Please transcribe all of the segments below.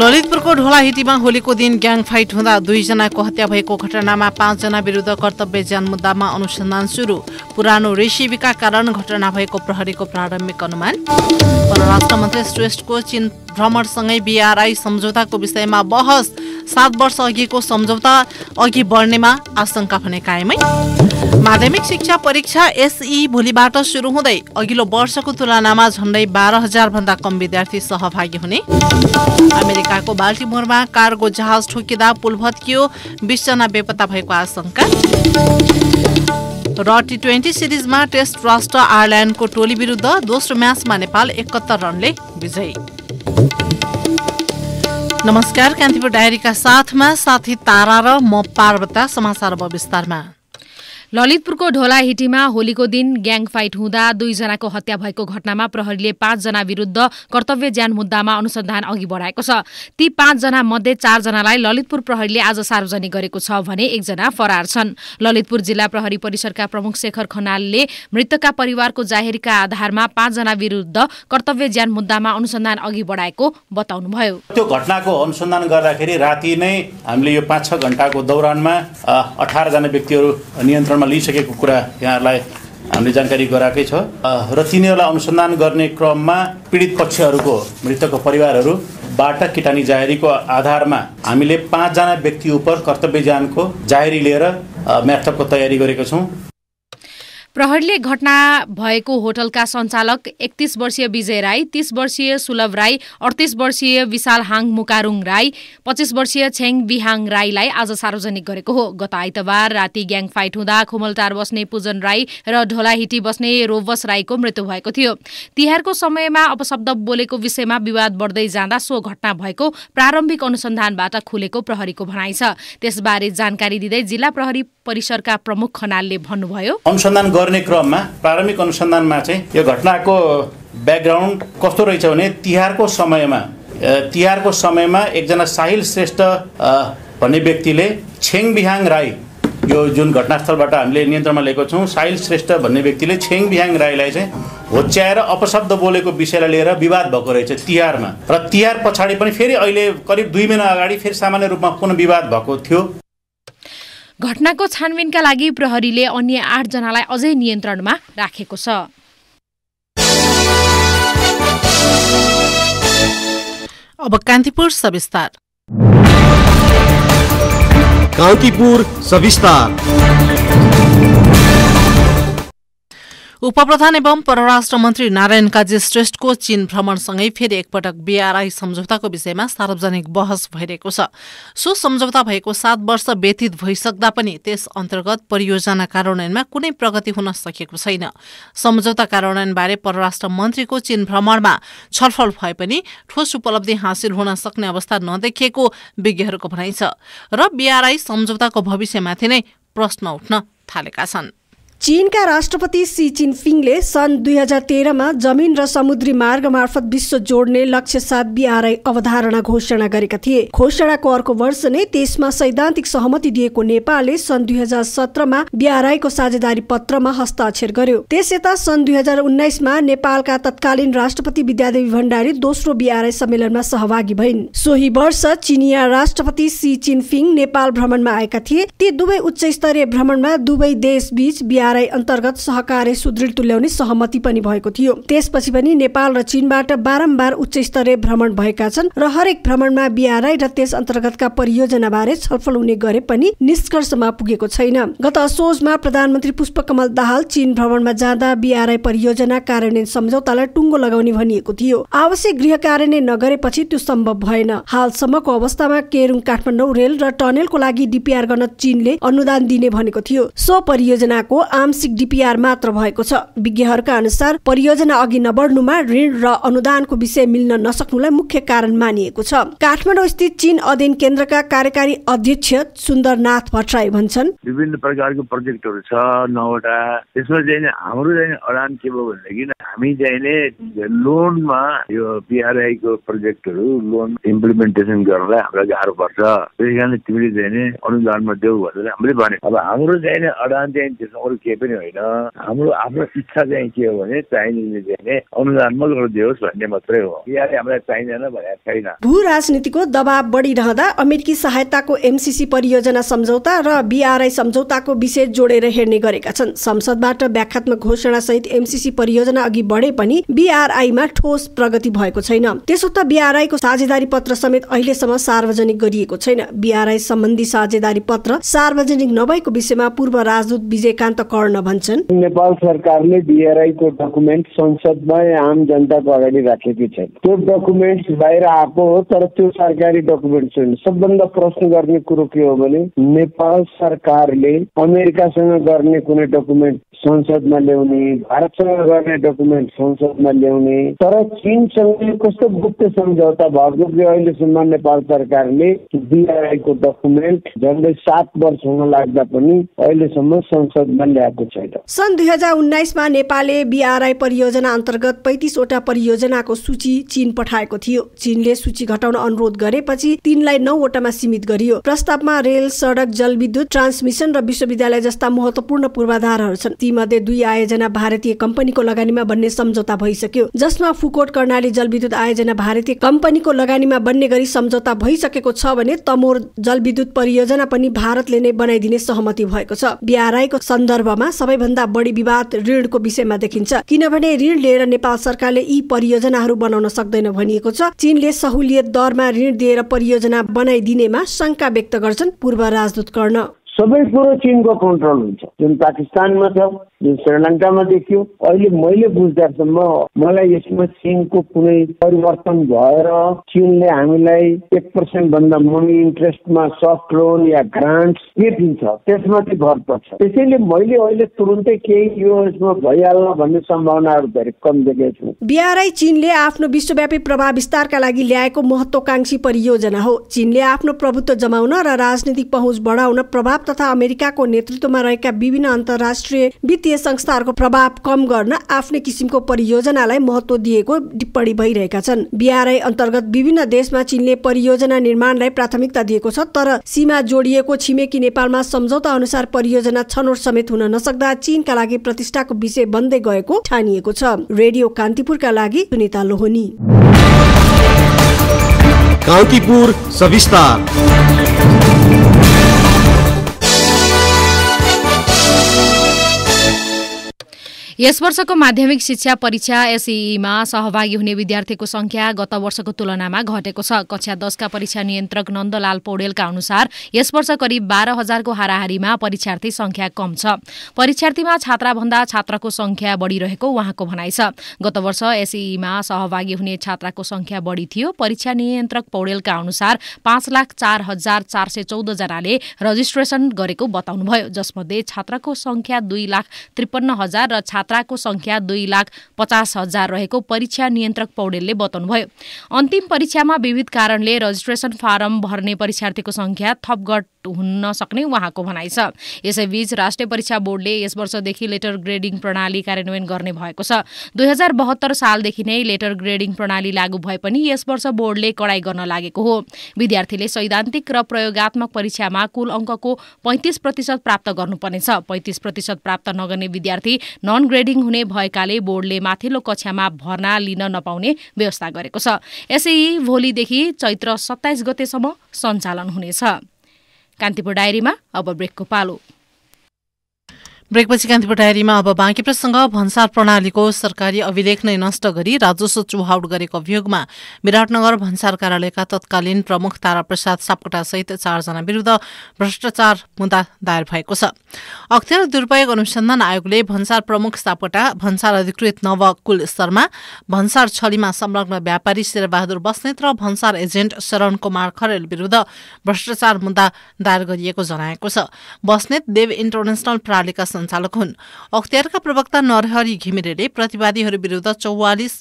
ललितपुरको ढोलाहिटीमा होलीको दिन gang fight हुँदा दुईजनाको हत्या भएको घटनामा पाँचजना विरुद्ध कर्तव्य ज्यान मुद्दामा अनुसन्धान सुरु पुरानो रेसिपीका कारण घटना भएको प्रहरीको प्रारम्भिक अनुमान परराष्ट्र मन्त्री श्रेष्ठको चीन भ्रमणसँगै बिआरआई सम्झौताको विषयमा बहस सात वर्ष अघिको सम्झौता अघि बढ्नेमा आशंका भने कायमै माध्यमिक शिक्षा परीक्षा एसई भोलिबाट सुरु हुँदै अघिल्लो वर्षको तुलनामा झण्डै बाह्र हजार भन्दा कम विद्यार्थी सहभागी हुने अमेरिकाको बाल्टिमोरमा कार्गो जहाज ठोकिँदा पुल भत्कियो बिसजना बेपत्ता भएको आशंका र टी ट्वेन्टी सिरिजमा टेस्ट राष्ट्र आयरल्याण्डको टोली विरुद्ध दोस्रो म्याचमा नेपाल एकहत्तर रनले विजयी नमस्कार कान्तिपुर डायरीका साथमा साथी तारा र म पार्वता समाचार अब विस्तारमा ललितपुरको ढोलाहिटीमा होलीको दिन ग्याङ फाइट हुँदा दुईजनाको हत्या भएको घटनामा प्रहरीले पाँचजना विरुद्ध कर्तव्य ज्यान मुद्दामा अनुसन्धान अघि बढाएको छ ती पाँचजना मध्ये चारजनालाई ललितपुर प्रहरीले आज सार्वजनिक गरेको छ भने एकजना फरार छन् ललितपुर जिल्ला प्रहरी परिसरका प्रमुख शेखर खनालले मृतकका परिवारको जाहेरका आधारमा पाँचजना विरुद्ध कर्तव्य ज्यान मुद्दामा अनुसन्धान अघि बढाएको बताउनुभयो त्यो घटनाको अनुसन्धान गर्दाखेरि राति नै हामीले यो पाँच छ घन्टाको दौरानमा अठारजना व्यक्तिहरू नियन्त्रण चरणमा लिइसकेको कुरा यहाँहरूलाई हामीले जानकारी गराएकै छ र तिनीहरूलाई अनुसन्धान गर्ने क्रममा पीडित पक्षहरूको मृतकको परिवारहरूबाट किटानी जाहेरीको आधारमा हामीले पाँचजना व्यक्ति उप कर्तव्य जानको जाहेरी लिएर म्याथपको तयारी गरेका छौँ प्रहरीले घटना भएको होटलका सञ्चालक एकतिस वर्षीय विजय राई तीस वर्षीय सुलभ राई अडतिस वर्षीय विशाल हाङ मुकारुङ राई पच्चिस वर्षीय छेङ बिहाङ राईलाई आज सार्वजनिक गरेको हो गत आइतबार राति ग्याङ फाइट हुँदा खुमलटार बस्ने पूजन राई र ढोलाहिटी बस्ने रोबस राईको मृत्यु भएको थियो तिहारको समयमा अपशब्द बोलेको विषयमा विवाद बढ्दै जाँदा सो घटना भएको प्रारम्भिक अनुसन्धानबाट खुलेको प्रहरीको भनाइ छ त्यसबारे जानकारी दिँदै जिल्ला प्रहरी परिसरका प्रमुख खनालले भन्नुभयो गर्ने क्रममा प्रारम्भिक अनुसन्धानमा चाहिँ यो घटनाको ब्याकग्राउन्ड कस्तो रहेछ भने तिहारको समयमा तिहारको समयमा एकजना साहिल श्रेष्ठ भन्ने व्यक्तिले छेङ बिहाङ राई यो जुन घटनास्थलबाट हामीले नियन्त्रणमा लिएको छौँ साहिल श्रेष्ठ भन्ने व्यक्तिले छेङ बिहाङ राईलाई चाहिँ होच्याएर अपशब्द बोलेको विषयलाई लिएर विवाद भएको रहेछ तिहारमा र तिहार पछाडि पनि फेरि अहिले करिब दुई महिना अगाडि फेरि सामान्य रूपमा पुनः विवाद भएको थियो घटनाको छानबिनका लागि प्रहरीले अन्य आठजनालाई अझै नियन्त्रणमा राखेको छ अब कान्तिपुर सविस्तार कान्तिपुर सविस्तार उपप्रधान एवं परराष्ट्र मन्त्री नारायण काजी श्रेष्ठको चीन भ्रमणसँगै फेरि एकपटक बीआरआई सम्झौताको विषयमा सार्वजनिक बहस भइरहेको छ सो सम्झौता भएको सात वर्ष व्यतीत भइसक्दा पनि त्यस अन्तर्गत परियोजना कार्यान्वयनमा कुनै प्रगति हुन सकेको छैन सम्झौता कार्यान्वयनबारे परराष्ट्र मन्त्रीको चीन भ्रमणमा छलफल भए पनि ठोस उपलब्धि हासिल हुन सक्ने अवस्था नदेखिएको विज्ञहरूको भनाइ छ र बीआरआई सम्झौताको भविष्यमाथि नै प्रश्न उठ्न थालेका छन् चीनका राष्ट्रपति सी चिनफिङले सन् दुई हजार तेह्रमा जमिन र समुद्री मार्ग मार्फत विश्व जोड्ने लक्ष्य साथ बिआरआई अवधारणा घोषणा गरेका थिए घोषणाको अर्को वर्ष नै त्यसमा सैद्धान्तिक सहमति दिएको नेपालले सन् दुई हजार सत्रमा बिआरआईको साझेदारी पत्रमा हस्ताक्षर गर्यो त्यस यता सन् दुई हजार उन्नाइसमा नेपालका तत्कालीन राष्ट्रपति विद्यादेवी भण्डारी दोस्रो बिआरआई सम्मेलनमा सहभागी भइन् सोही वर्ष चिनिया राष्ट्रपति सी चिनफिङ नेपाल भ्रमणमा आएका थिए ती दुवै उच्च स्तरीय भ्रमणमा दुवै देश बीच बिआर एनआरआई अन्तर्गत सहकार्य सुदृढ तुल्याउने सहमति पनि भएको थियो त्यसपछि पनि नेपाल र चीनबाट बारम्बार उच्च स्तरीय भ्रमण भएका छन् र हरेक भ्रमणमा बिआरआई र त्यस अन्तर्गतका परियोजना बारे छलफल हुने गरे पनि निष्कर्षमा पुगेको छैन गत असोजमा प्रधानमन्त्री पुष्पकमल दाहाल चीन भ्रमणमा जाँदा बिआरआई परियोजना कार्यान्वयन सम्झौतालाई टुङ्गो लगाउने भनिएको थियो आवश्यक गृह कार्यान्वयन नगरेपछि त्यो सम्भव भएन हालसम्मको अवस्थामा केरुङ काठमाडौँ रेल र टनेलको लागि डिपिआर गर्न चीनले अनुदान दिने भनेको थियो सो परियोजनाको आंशिक डिपिआर मात्र भएको छ विज्ञहरूका अनुसार परियोजना अघि नबढ्नुमा ऋण र अनुदानको विषय मिल्न नसक्नुलाई मुख्य कारण मानिएको छ काठमाडौँ स्थित चीन अध्ययन केन्द्रका कार्यकारी अध्यक्ष सुन्दरनाथ भट्टराई भन्छन् विभिन्न प्रकारको प्रोजेक्टहरू छ नौवटा त्यसमा चाहिँ हाम्रो चाहिँ अडान के भयो भनेदेखि हामी चाहिँ लोनमा यो पिआरआईको प्रोजेक्टहरू लोन इम्प्लिमेन्टेसन गर्नलाई हामीलाई गाह्रो पर्छ त्यही कारणले तिमीले चाहिँ अनुदानमा देऊ भनेर हामीले भने अब हाम्रो चाहिँ अडान चाहिँ त्यसमा अरू के केही पनि होइन हाम्रो आफ्नो इच्छा चाहिँ के हो भने चाइनिजले चाहिँ अनुदान मात्र भन्ने मात्रै हो यहाँले हामीलाई चाहिँदैन भनेको छैन भू राजनीतिको दबाव बढिरहँदा अमेरिकी सहायताको एमसिसी परियोजना सम्झौता र बिआरआई सम्झौताको विषय जोडेर हेर्ने गरेका छन् संसदबाट व्याख्यात्मक घोषणा सहित एमसिसी परियोजना अघि बढे पनि बिआरआईमा ठोस प्रगति भएको छैन त्यसो त बिआरआईको साझेदारी पत्र समेत अहिलेसम्म सार्वजनिक गरिएको छैन बिआरआई सम्बन्धी साझेदारी पत्र सार्वजनिक नभएको विषयमा पूर्व राजदूत विजयकान्त गर्न भन्छन् नेपाल सरकारले डिआरआई को डकुमेन्ट संसदमा आम जनताको अगाडि राखेकी छ त्यो डकुमेन्ट बाहिर आएको हो तर त्यो सरकारी डकुमेन्ट छैन सबभन्दा प्रश्न गर्ने कुरो के हो भने नेपाल सरकारले अमेरिकासँग गर्ने कुनै डकुमेन्ट संसदमा ल्याउने भारतसँग गर्ने डकुमेन्ट संसदमा ल्याउने तर चिनसँग कस्तो गुप्त सम्झौता भएको कि अहिलेसम्म नेपाल सरकारले डिआरआईको डकुमेन्ट झन्डै सात वर्षमा लाग्दा पनि अहिलेसम्म संसदमा ल्याएको छैन सन् दुई हजार उन्नाइसमा नेपालले बिआरआई परियोजना अन्तर्गत पैतिसवटा परियोजनाको सूची चीन पठाएको थियो चीनले सूची घटाउन अनुरोध गरेपछि तिनलाई नौवटामा सीमित गरियो प्रस्तावमा रेल सडक जलविद्युत ट्रान्समिसन र विश्वविद्यालय जस्ता महत्वपूर्ण पूर्वाधारहरू छन् तीमध्ये दुई आयोजना भारतीय कम्पनीको लगानीमा बन्ने सम्झौता भइसक्यो जसमा फुकोट कर्णाली जलविद्युत आयोजना भारतीय कम्पनीको लगानीमा बन्ने गरी सम्झौता भइसकेको छ भने तमोर जलविद्युत परियोजना पनि भारतले नै बनाइदिने सहमति भएको छ बिआरआईको सन्दर्भमा सबैभन्दा बढी विवाद ऋणको विषयमा देखिन्छ किनभने ऋण लिएर नेपाल सरकारले यी परियोजनाहरू बनाउन सक्दैन भनिएको छ चीनले सहुलियत दरमा ऋण दिएर परियोजना बनाइदिनेमा शङ्का व्यक्त गर्छन् पूर्व राजदूत कर्ण सबै कुरो चिनको कन्ट्रोल हुन्छ जुन पाकिस्तानमा छ जुन श्रीलङ्कामा देखियो अहिले मैले बुझ्दासम्म मलाई यसमा चिनको कुनै परिवर्तन भएर चिनले हामीलाई एक पर्सेन्ट भन्दा मनी इन्ट्रेस्टमा सफ्ट लोन या ग्रान्ट के दिन्छ त्यसमाथि भर पर्छ त्यसैले मैले अहिले तुरुन्तै केही यो यसमा भइहाल्न भन्ने सम्भावनाहरू धेरै कम देखेको छु बिहारै चिनले आफ्नो विश्वव्यापी प्रभाव विस्तारका लागि ल्याएको महत्वाकांक्षी परियोजना हो चिनले आफ्नो प्रभुत्व जमाउन र राजनीतिक पहुँच बढाउन प्रभाव तथा अमेरिकाको नेतृत्वमा रहेका विभिन्न अन्तर्राष्ट्रिय वित्तीय संस्थाहरूको प्रभाव कम गर्न आफ्नै किसिमको परियोजनालाई महत्व दिएको टिप्पणी भइरहेका छन् बिआरआई अन्तर्गत विभिन्न देशमा चीनले परियोजना निर्माणलाई प्राथमिकता दिएको छ तर सीमा जोडिएको छिमेकी नेपालमा सम्झौता अनुसार परियोजना छनौट समेत हुन नसक्दा चीनका लागि प्रतिष्ठाको विषय बन्दै गएको ठानिएको छ रेडियो कान्तिपुरका लागि सुनिता लोहनी कान्तिपुर सविस्तार यस वर्षको माध्यमिक शिक्षा परीक्षा एसइईमा सहभागी हुने विद्यार्थीको संख्या गत वर्षको तुलनामा घटेको छ कक्षा दसका परीक्षा नियन्त्रक नन्दलाल पौडेलका अनुसार यस वर्ष करिब बाह्र हजारको हाराहारीमा परीक्षार्थी संख्या कम छ परीक्षार्थीमा छात्राभन्दा छात्राको संख्या बढिरहेको उहाँको भनाइ छ गत वर्ष एसइईमा सहभागी हुने छात्राको संख्या बढी थियो परीक्षा नियन्त्रक पौडेलका अनुसार पाँच लाख चार हजार चार सय चौध जनाले रजिस्ट्रेसन गरेको बताउनुभयो जसमध्ये छात्राको संख्या दुई लाख त्रिपन्न हजार र छात्र छात्राको सङ्ख्या दुई लाख पचास हजार रहेको परीक्षा नियन्त्रक पौडेलले बताउनुभयो अन्तिम परीक्षामा विविध कारणले रजिस्ट्रेसन फारम भर्ने परीक्षार्थीको संख्या थप हुन सक्ने उहाँको भनाइ छ यसैबीच राष्ट्रिय परीक्षा बोर्डले यस वर्षदेखि लेटर ग्रेडिङ प्रणाली कार्यान्वयन गर्ने भएको छ दुई हजार बहत्तर सालदेखि नै लेटर ग्रेडिङ प्रणाली लागू भए पनि यस वर्ष बोर्डले कडाई गर्न लागेको हो विद्यार्थीले सैद्धान्तिक र प्रयोगत्मक परीक्षामा कुल अङ्कको पैँतिस प्रतिशत प्राप्त गर्नुपर्नेछ पैँतिस प्रतिशत प्राप्त नगर्ने विद्यार्थी नन ग्रेडिङ हुने भएकाले बोर्डले माथिल्लो कक्षामा भर्ना लिन नपाउने व्यवस्था गरेको छ यसै भोलिदेखि चैत्र सत्ताइस गतेसम्म सञ्चालन हुनेछ कान्तिपुर डायरीमा अब ब्रेकको पालो ब्रेकपछि डायरीमा अब बाँकी प्रसंग भन्सार प्रणालीको सरकारी अभिलेख नै नष्ट गरी राजस्व चुहाउट गरेको अभियोगमा विराटनगर भन्सार कार्यालयका तत्कालीन प्रमुख तारा ताराप्रसाद सापकोटासहित चारजना विरूद्ध भ्रष्टाचार मुद्दा दायर भएको छ अख्तियार दुरूपयोग अनुसन्धान आयोगले भन्सार प्रमुख सापकोटा भन्सार अधिकृत नव कुल शर्मा भन्सार छलीमा संलग्न व्यापारी शेरबहादुर बस्नेत र भन्सार एजेन्ट शरण कुमार खरेल विरूद्ध भ्रष्टाचार मुद्दा दायर गरिएको जनाएको छ बस्नेत देव इन्टरनेसनल प्रणालीका सञ्चालक हुन् अख्तियारका प्रवक्ता नरहरी घिमिरेले प्रतिवादीहरू विरुद्ध चौवालिस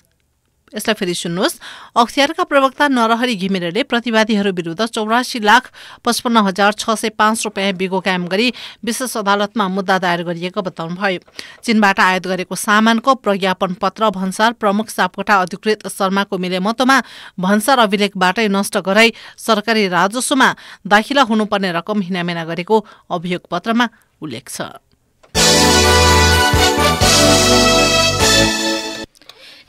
यसलाई फेरि सुन्नुहोस् अख्तियारका प्रवक्ता नरहरी घिमिरेले प्रतिवादीहरू विरुद्ध चौरासी लाख पचपन्न हजार छ सय पाँच रुपियाँ बिगो कायम गरी विशेष अदालतमा मुद्दा दायर गरिएको बताउनुभयो चीनबाट आयात गरेको सामानको प्रज्ञापन पत्र भन्सार प्रमुख सापकोटा अधिकृत शर्माको मिलेमतोमा भन्सार अभिलेखबाटै नष्ट गराई सरकारी राजस्वमा दाखिला हुनुपर्ने रकम हिनामिना गरेको अभियोग पत्रमा उल्लेख छ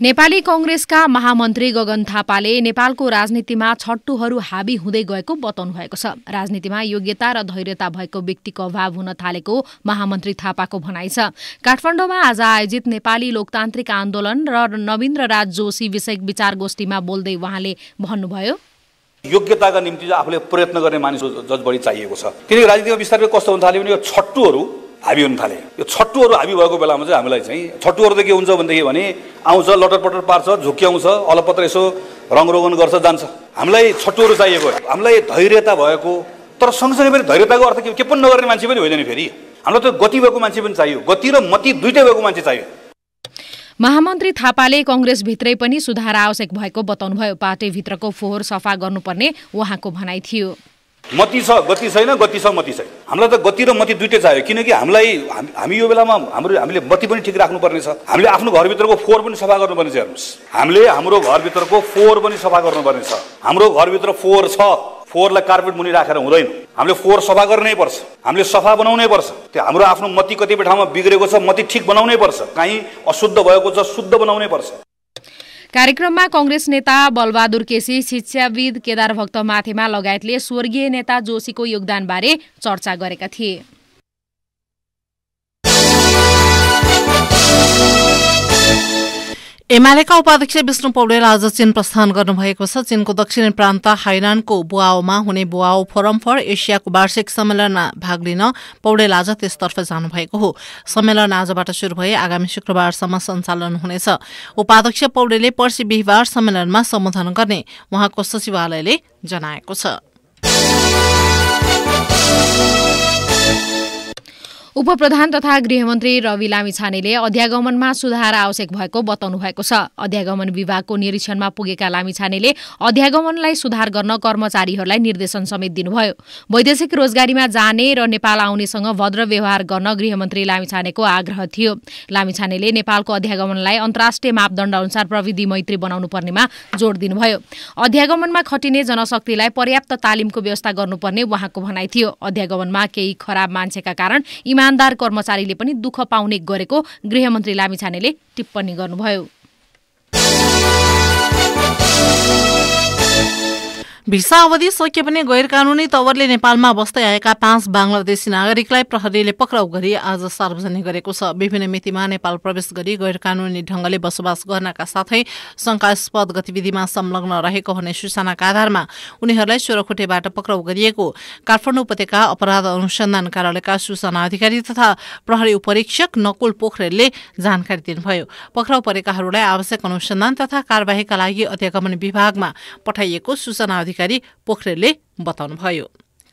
नेपाली कंग्रेसका महामन्त्री गगन थापाले नेपालको राजनीतिमा छट्टुहरू हाबी हुँदै गएको बताउनु भएको छ राजनीतिमा योग्यता र धैर्यता भएको व्यक्तिको अभाव हुन थालेको महामन्त्री थापाको भनाइ छ काठमाडौँमा आज आयोजित नेपाली लोकतान्त्रिक आन्दोलन र नवीन्द्र राज जोशी विषयक विचार गोष्ठीमा बोल्दै उहाँले भन्नुभयो योग्यताका निम्ति आफूले प्रयत्न गर्ने मानिस बढी चाहिएको छ किनकि राजनीतिमा विस्तारै कस्तो हुन थाल्यो भने यो छट्टुहरू हाबी हुन थाले यो छट्टुहरू हाबी भएको बेलामा चाहिँ हामीलाई चाहिँ छट्टुहरू त के हुन्छ भनेदेखि भने आउँछ लटरपटर पार्छ झुक्क्याउँछ अलपत्र यसो रङरोगन गर्छ जान्छ हामीलाई छट्टुहरू चाहिएको हामीलाई धैर्यता भएको तर सँगसँगै फेरि धैर्यताको अर्थ के पनि नगर्ने मान्छे पनि होइन नि फेरि हामीलाई त गति भएको मान्छे पनि चाहियो गति र मति दुइटै भएको मान्छे चाहियो महामन्त्री थापाले कङ्ग्रेसभित्रै पनि सुधार आवश्यक भएको बताउनुभयो पार्टीभित्रको फोहोर सफा गर्नुपर्ने उहाँको भनाइ थियो मति छ गति छैन गति छ मति छैन हामीलाई त गति र मति दुइटै चाहियो किनकि हामीलाई हामी यो बेलामा हाम्रो हामीले मति पनि ठिक छ हामीले आफ्नो घरभित्रको फोहोर पनि सफा गर्नुपर्ने गर्नुपर्नेछ हेर्नुहोस् हामीले हाम्रो घरभित्रको फोहोर पनि सफा गर्नुपर्ने छ हाम्रो घरभित्र फोहोर छ फोहोरलाई कार्पेट मुनि राखेर हुँदैन हामीले फोहोर सफा गर्नै पर्छ हामीले सफा बनाउनै पर्छ त्यो हाम्रो आफ्नो मति कतिपय ठाउँमा बिग्रेको छ मति ठिक बनाउनै पर्छ काहीँ अशुद्ध भएको छ शुद्ध बनाउनै पर्छ कार्यक्रममा कंग्रेस नेता बलबहादुर केसी शिक्षाविद केदार भक्त माथेमा लगायतले स्वर्गीय नेता जोशीको योगदानबारे चर्चा गरेका थिए एमालेका उपाध्यक्ष विष्णु पौडेल आज चीन प्रस्थान गर्नुभएको छ चीनको दक्षिणी प्रान्त हाइनानको बुवाओमा हुने बुवाओ फोरम फर एसियाको वार्षिक सम्मेलनमा भाग लिन पौडेल आज त्यसतर्फ जानुभएको हो सम्मेलन आजबाट शुरू भए आगामी शुक्रबारसम्म सञ्चालन हुनेछ उपाध्यक्ष पौडेलले पर्सि बिहिबार सम्मेलनमा सम्बोधन गर्ने उहाँको सचिवालयले जनाएको छ उपप्रधान तथा गृहमन्त्री रवि लामिछानेले अध्यागमनमा सुधार आवश्यक भएको बताउनु भएको छ अध्यागमन विभागको निरीक्षणमा पुगेका लामिछानेले अध्यागमनलाई सुधार गर्न कर्मचारीहरूलाई निर्देशन समेत दिनुभयो वैदेशिक रोजगारीमा जाने र नेपाल आउनेसँग भद्र व्यवहार गर्न गृहमन्त्री लामिछानेको आग्रह थियो लामिछानेले नेपालको अध्यागमनलाई अन्तर्राष्ट्रिय मापदण्ड अनुसार प्रविधि मैत्री बनाउनु पर्नेमा जोड दिनुभयो अध्यागमनमा खटिने जनशक्तिलाई पर्याप्त तालिमको व्यवस्था गर्नुपर्ने उहाँको भनाइ थियो अध्यागमनमा केही खराब मान्छेका कारण इमा इमान्दार कर्मचारीले पनि दुःख पाउने गरेको गृहमन्त्री लामिछानेले टिप्पणी गर्नुभयो भिसा अवधि सकिए पनि गैर कानुनी तवरले नेपालमा बस्दै आएका पाँच बङ्गलादेशी नागरिकलाई प्रहरीले पक्राउ गरी आज सार्वजनिक गरेको छ विभिन्न मितिमा नेपाल प्रवेश गरी गैर कानुनी ढङ्गले बसोबास गर्नका साथै शंकास्पद गतिविधिमा संलग्न रहेको भन्ने सूचनाका आधारमा उनीहरूलाई सोह्रखुटेबाट पक्राउ गरिएको काठमाडौँ उपत्यका अपराध अनुसन्धान कार्यालयका सूचना अधिकारी तथा प्रहरी उपरीक्षक नकुल पोखरेलले जानकारी दिनुभयो पक्राउ परेकाहरूलाई आवश्यक अनुसन्धान तथा कार्यवाहीका लागि अध्यागमन विभागमा पठाइएको सूचना अधिकारी पोखरेलले बताउनुभयो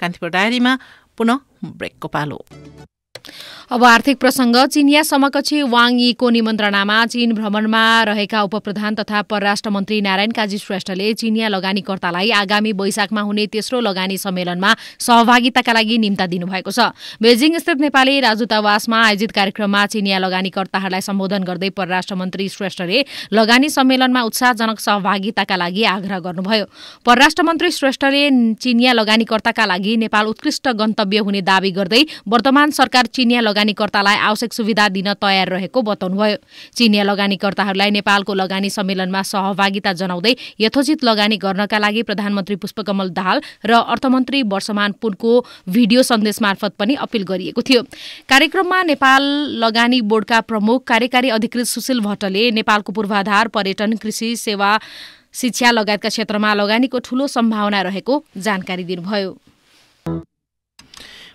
कान्तिपुर डायरीमा पुनः ब्रेकको पालो अब आर्थिक प्रसंग चिनिया समकक्षी वाङ यीको निमन्त्रणामा चीन भ्रमणमा रहेका उपप्रधान तथा परराष्ट्र मन्त्री नारायण काजी श्रेष्ठले चिनिया लगानीकर्तालाई आगामी वैशाखमा हुने तेस्रो लगानी सम्मेलनमा सहभागिताका लागि निम्ता दिनुभएको छ बेजिङ स्थित नेपाली राजदूतावासमा आयोजित कार्यक्रममा चिनिया लगानीकर्ताहरूलाई सम्बोधन गर्दै परराष्ट्र मन्त्री श्रेष्ठले लगानी सम्मेलनमा उत्साहजनक सहभागिताका लागि आग्रह गर्नुभयो परराष्ट्र मन्त्री श्रेष्ठले चिनिया लगानीकर्ताका लागि नेपाल उत्कृष्ट गन्तव्य हुने दावी गर्दै वर्तमान सरकार चिनिया लगानीकर्तालाई आवश्यक सुविधा दिन तयार रहेको बताउनुभयो चिनिया लगानीकर्ताहरूलाई नेपालको लगानी सम्मेलनमा सहभागिता जनाउँदै यथोचित लगानी गर्नका लागि प्रधानमन्त्री पुष्पकमल दाहाल र अर्थमन्त्री वर्षमान पुनको भिडियो सन्देश मार्फत पनि अपिल गरिएको थियो कार्यक्रममा नेपाल लगानी बोर्डका प्रमुख कार्यकारी अधिकृत सुशील भट्टले नेपालको पूर्वाधार पर्यटन कृषि सेवा शिक्षा लगायतका क्षेत्रमा लगानीको ठूलो सम्भावना रहेको जानकारी दिनुभयो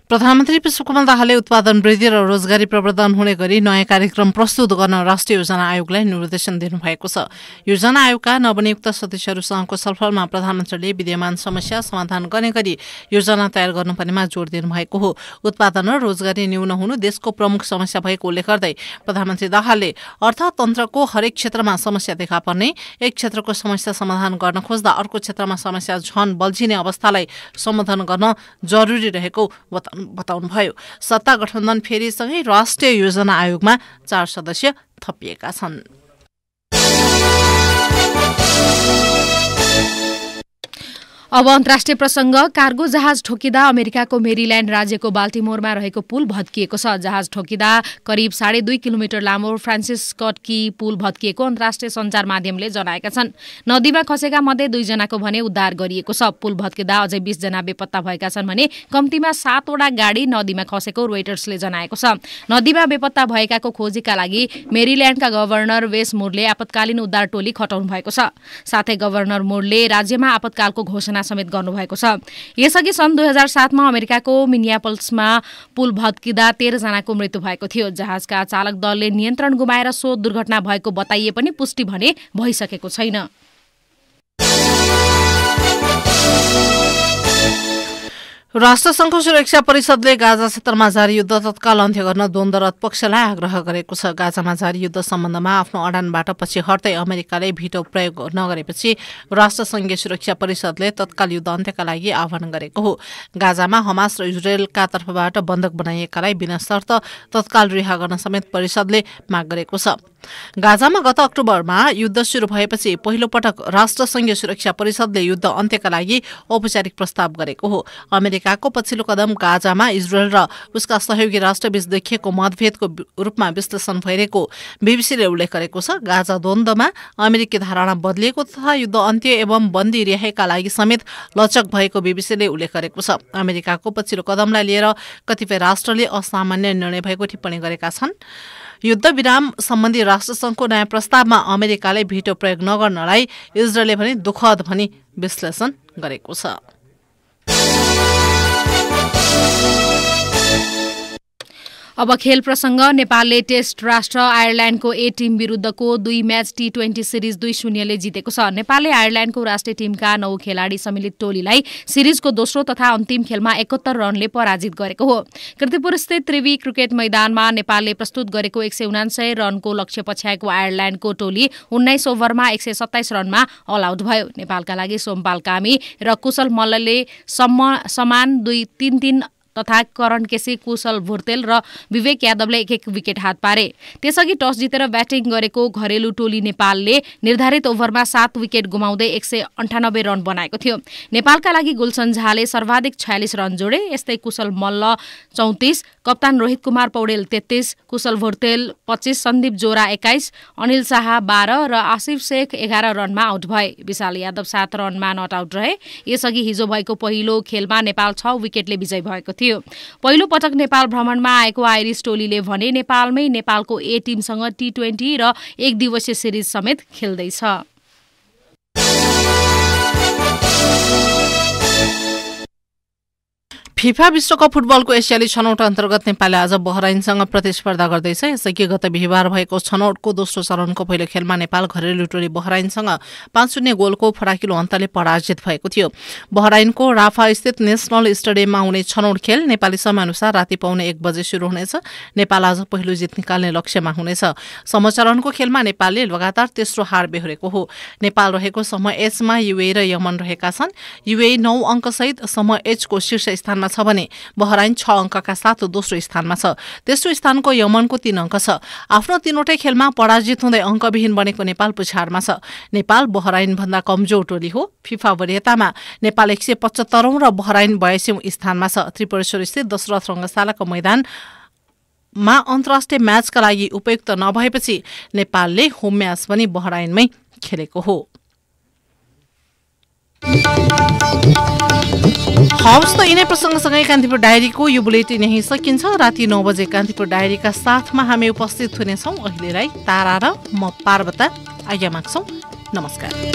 प्रधानमन्त्री पुष्पकमल दाहालले उत्पादन वृद्धि र रोजगारी प्रवर्धन हुने गरी नयाँ कार्यक्रम प्रस्तुत गर्न राष्ट्रिय योजना आयोगलाई निर्देशन दिनुभएको छ योजना आयोगका नवनियुक्त सदस्यहरूसँगको सलफलमा प्रधानमन्त्रीले विद्यमान समस्या समाधान गर्ने गरी योजना तयार गर्नुपर्नेमा जोड दिनुभएको हो उत्पादन र रोजगारी न्यून हुनु देशको प्रमुख समस्या भएको उल्लेख गर्दै प्रधानमन्त्री दाहालले अर्थतन्त्रको हरेक क्षेत्रमा समस्या देखा पर्ने एक क्षेत्रको समस्या समाधान गर्न खोज्दा अर्को क्षेत्रमा समस्या झन बल्झिने अवस्थालाई सम्बोधन गर्न जरुरी रहेको बताउनुभयो सत्ता गठबन्धन फेरिसँगै राष्ट्रिय योजना आयोगमा चार सदस्य थपिएका छन् अब अन्तर्राष्ट्रिय प्रसङ्ग कार्गो जहाज ठोकिँदा अमेरिकाको मेरिल्यान्ड राज्यको बाल्टिमोरमा रहेको पुल भत्किएको छ जहाज ठोकिँदा करिब साढे दुई किलोमिटर लामो फ्रान्सिस कटकी पुल भत्किएको अन्तर्राष्ट्रिय सञ्चार माध्यमले जनाएका छन् नदीमा खसेका मध्ये दुईजनाको भने उद्धार गरिएको छ पुल भत्किँदा अझै बिसजना बेपत्ता भएका छन् भने कम्तीमा सातवटा गाडी नदीमा खसेको रोइटर्सले जनाएको छ नदीमा बेपत्ता भएकाको खोजीका लागि मेरिल्यान्डका गभर्नर वेस मुरले आपतकालीन उद्धार टोली खटाउनु भएको छ साथै गभर्नर मुरले राज्यमा आपतकालको घोषणा समेत गर्नुभएको छ यसअघि सन् दुई हजार सातमा अमेरिकाको मिनियापल्समा पुल भत्किँदा तेह्रजनाको मृत्यु भएको थियो जहाजका चालक दलले नियन्त्रण गुमाएर सो दुर्घटना भएको बताइए पनि पुष्टि भने भइसकेको छैन राष्ट्रसङ्घको सुरक्षा परिषदले गाजा क्षेत्रमा जारी युद्ध तत्काल अन्त्य गर्न द्वन्द्वरत पक्षलाई आग्रह गरेको छ गाजामा जारी युद्ध सम्बन्धमा आफ्नो अडानबाट पछि हट्दै अमेरिकाले भिटो प्रयोग नगरेपछि राष्ट्रसङ्घीय सुरक्षा परिषदले तत्काल युद्ध अन्त्यका लागि आह्वान गरेको हो गाजामा हमास र इजरायलका तर्फबाट बन्धक बनाइएकालाई बिना शर्त तत्काल रिहा गर्न समेत परिषदले माग गरेको छ गाजामा गत अक्टोबरमा युद्ध सुरु भएपछि पहिलो पटक राष्ट्रसङ्घीय सुरक्षा परिषदले युद्ध अन्त्यका लागि औपचारिक प्रस्ताव गरेको हो अमेरिकाको पछिल्लो कदम गाजामा इजरायल र उसका सहयोगी राष्ट्रबीच देखिएको मतभेदको रूपमा विश्लेषण भइरहेको बिबिसीले उल्लेख गरेको छ गाजा द्वन्द्वमा अमेरिकी धारणा बदलिएको तथा युद्ध अन्त्य एवं बन्दी रिहाइका लागि समेत लचक भएको बिबिसीले उल्लेख गरेको छ अमेरिकाको पछिल्लो कदमलाई लिएर कतिपय राष्ट्रले असामान्य निर्णय भएको टिप्पणी गरेका छन् युद्धविराम सम्बन्धी राष्ट्रसङ्घको नयाँ प्रस्तावमा अमेरिकाले भिटो प्रयोग नगर्नलाई इजरायलले भने दुखद भनी विश्लेषण गरेको छ अब खेल प्रसङ्ग नेपालले टेस्ट राष्ट्र आयरल्याण्डको ए टिम विरुद्धको दुई म्याच टी ट्वेन्टी सिरिज दुई शून्यले जितेको छ नेपालले आयरल्यान्डको राष्ट्रिय टिमका नौ खेलाडी सम्मिलित टोलीलाई सिरिजको दोस्रो तथा अन्तिम खेलमा एकहत्तर रनले पराजित गरेको हो स्थित त्रिवी क्रिकेट मैदानमा नेपालले प्रस्तुत गरेको एक सय उनासय रनको लक्ष्य पछ्याएको आयरल्याण्डको टोली उन्नाइस ओभरमा एक सय सत्ताइस रनमा अल आउट भयो नेपालका लागि सोमपाल कामी र कुशल मल्लले समान दुई तिन तिन तथा करण केसी कुशल भुर्तेल र विवेक यादवले एक एक विकेट हात पारे त्यसअघि टस जितेर ब्याटिङ गरेको घरेलु टोली नेपालले निर्धारित ओभरमा सात विकेट गुमाउँदै एक सय अन्ठानब्बे रन बनाएको थियो नेपालका लागि गुलसन झाले सर्वाधिक छयालिस रन जोडे यस्तै कुशल मल्ल चौतिस कप्तान रोहित कुमार पौडेल तेत्तिस कुशल भुर्तेल पच्चिस सन्दीप जोरा एक्काइस अनिल शाह बाह्र र आसिफ शेख एघार रनमा आउट भए विशाल यादव सात रनमा नट आउट रहे यसअघि हिजो भएको पहिलो खेलमा नेपाल छ विकेटले विजय भएको थियो थियो पहिलो पटक नेपाल भ्रमणमा आएको आइरिस टोलीले भने नेपालमै नेपालको ए टिमसँग टी ट्वेन्टी र एक दिवसीय सिरिज समेत खेल्दैछ फिफा विश्वकप फुटबलको एसियाली छनौट अन्तर्गत नेपालले आज बहराइनसँग प्रतिस्पर्धा गर्दैछ यसअघि गत बिहिबार भएको छनौटको दोस्रो चरणको पहिलो खेलमा नेपाल घरेलु टोली बहराइनसँग पाँच शून्य गोलको फराकिलो अन्तले पराजित भएको थियो बहराइनको राफा स्थित नेसनल स्टेडियममा हुने छनौट खेल नेपाली समयअनुसार राति पाउने एक बजे सुरु हुनेछ नेपाल आज पहिलो जित निकाल्ने लक्ष्यमा हुनेछ समचरणको खेलमा नेपालले लगातार तेस्रो हार बेहोरेको हो नेपाल रहेको समय एचमा युए र यमन रहेका छन् युए नौ अङ्कसहित समय एचको शीर्ष स्थानमा छ भने बहराइन छ अङ्कका साथ दोस्रो स्थानमा छ तेस्रो स्थानको यमनको तीन अङ्क छ आफ्नो तीनवटै खेलमा पराजित हुँदै अङ्कविहीन बनेको नेपाल पुछारमा छ नेपाल बहराइन भन्दा कमजोर टोली हो फिफा वरियतामा नेपाल एक सय पचहत्तरौँ र बहराइन बयासी स्थानमा छ त्रिपुरेश्वर स्थित दशरथ रङ्गशालाको मैदान मा अन्तर्राष्ट्रिय म्याचका लागि उपयुक्त नभएपछि नेपालले होम म्याच पनि बहराइनमै खेलेको हो हवस् त यिनै प्रसङ्गसँगै कान्तिपुर डायरीको यो बुलेटिन यहीँ सकिन्छ राति नौ बजे कान्तिपुर डायरीका साथमा हामी उपस्थित हुनेछौँ अहिलेलाई तारा र म पार्वता आज्ञा माग्छौँ नमस्कार